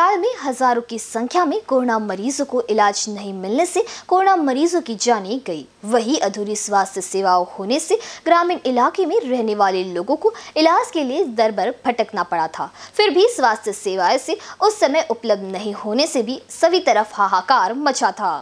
काल में हजारों की संख्या में कोरोना मरीजों को इलाज नहीं मिलने से कोरोना मरीजों की जाने गई वही अधूरी स्वास्थ्य सेवाओं होने से ग्रामीण इलाके में रहने वाले लोगों को इलाज के लिए दर बर भटकना पड़ा था फिर भी स्वास्थ्य सेवाएं से उस समय उपलब्ध नहीं होने से भी सभी तरफ हाहाकार मचा था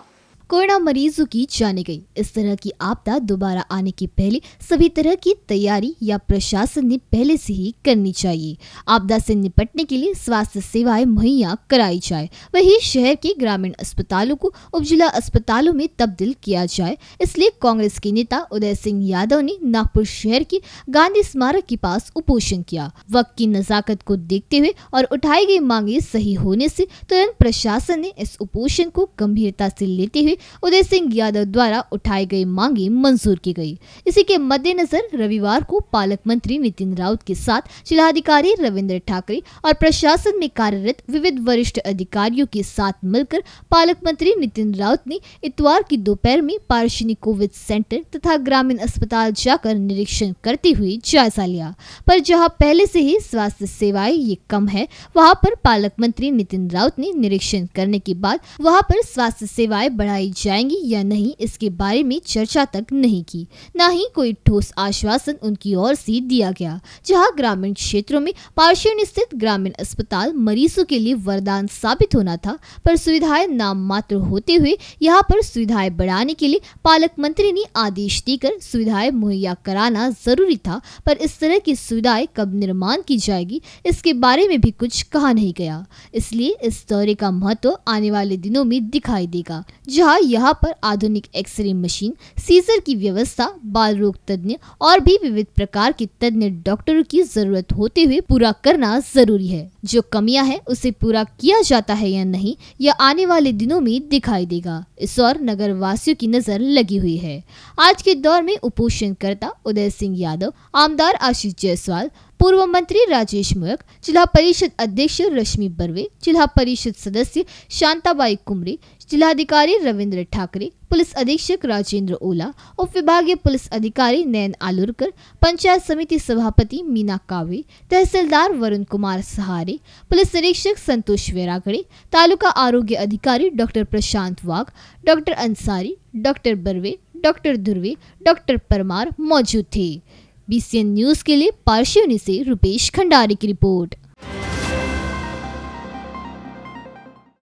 कोरोना मरीजों की जाने गई इस तरह की आपदा दोबारा आने के पहले सभी तरह की तैयारी या प्रशासन ने पहले से ही करनी चाहिए आपदा से निपटने के लिए स्वास्थ्य सेवाएं मुहैया कराई जाए वही शहर के ग्रामीण अस्पतालों को उपजिला अस्पतालों में तब्दील किया जाए इसलिए कांग्रेस के नेता उदय सिंह यादव ने नागपुर शहर के गांधी स्मारक के पास उपोषण किया वक्त की नजाकत को देखते हुए और उठाई गई मांगे सही होने से तुरंत प्रशासन ने इस उपोषण को गंभीरता से लेते हुए उदय सिंह यादव द्वारा उठाई गई मांगे मंजूर की गई इसी के मद्देनजर रविवार को पालक मंत्री नितिन राउत के साथ जिलाधिकारी रविंद्र ठाकरे और प्रशासन में कार्यरत विविध वरिष्ठ अधिकारियों के साथ मिलकर पालक मंत्री नितिन राउत ने इतवार की दोपहर में पारशिनी कोविड सेंटर तथा ग्रामीण अस्पताल जाकर निरीक्षण करते हुए जायजा लिया पर जहाँ पहले से ही स्वास्थ्य सेवाएं ये कम है वहाँ पर पालक मंत्री नितिन राउत ने निरीक्षण करने के बाद वहाँ पर स्वास्थ्य सेवाएं बढ़ाई लगाई जाएंगी या नहीं इसके बारे में चर्चा तक नहीं की न ही कोई ठोस आश्वासन उनकी ओर से दिया गया जहां ग्रामीण क्षेत्रों में पार्शियन स्थित ग्रामीण अस्पताल मरीजों के लिए वरदान साबित होना था पर सुविधाएं नाम मात्र होते हुए यहाँ पर सुविधाएं बढ़ाने के लिए पालक मंत्री ने आदेश देकर सुविधाएं मुहैया कराना जरूरी था पर इस तरह की सुविधाएं कब निर्माण की जाएगी इसके बारे में भी कुछ कहा नहीं गया इसलिए इस दौरे का महत्व आने वाले दिनों में दिखाई देगा जहाँ यहाँ पर आधुनिक एक्सरे मशीन सीजर की व्यवस्था बाल रोग तज्ञ और भी विविध प्रकार के तज्ञ डॉक्टरों की जरूरत होते हुए पूरा करना जरूरी है जो कमियां है उसे पूरा किया जाता है या नहीं यह आने वाले दिनों में दिखाई देगा इस और नगर वासियों की नजर लगी हुई है आज के दौर में उपोषणकर्ता उदय सिंह यादव आमदार आशीष जायसवाल पूर्व मंत्री राजेश मुयक जिला परिषद अध्यक्ष रश्मि बर्वे जिला परिषद सदस्य शांताबाई कुमरी जिलाधिकारी रविंद्र ठाकरे पुलिस अधीक्षक राजेंद्र ओला उप विभागीय पुलिस अधिकारी नयन आलुरकर पंचायत समिति सभापति मीना कावे तहसीलदार वरुण कुमार सहारे पुलिस निरीक्षक संतोष वेरागड़े तालुका आरोग्य अधिकारी doctor Prashant Wagh doctor Ansari doctor Barve doctor Dhurve doctor Parmar मौजूद थे बी न्यूज के लिए पार्शिवनी से रूपेश खंडारी की रिपोर्ट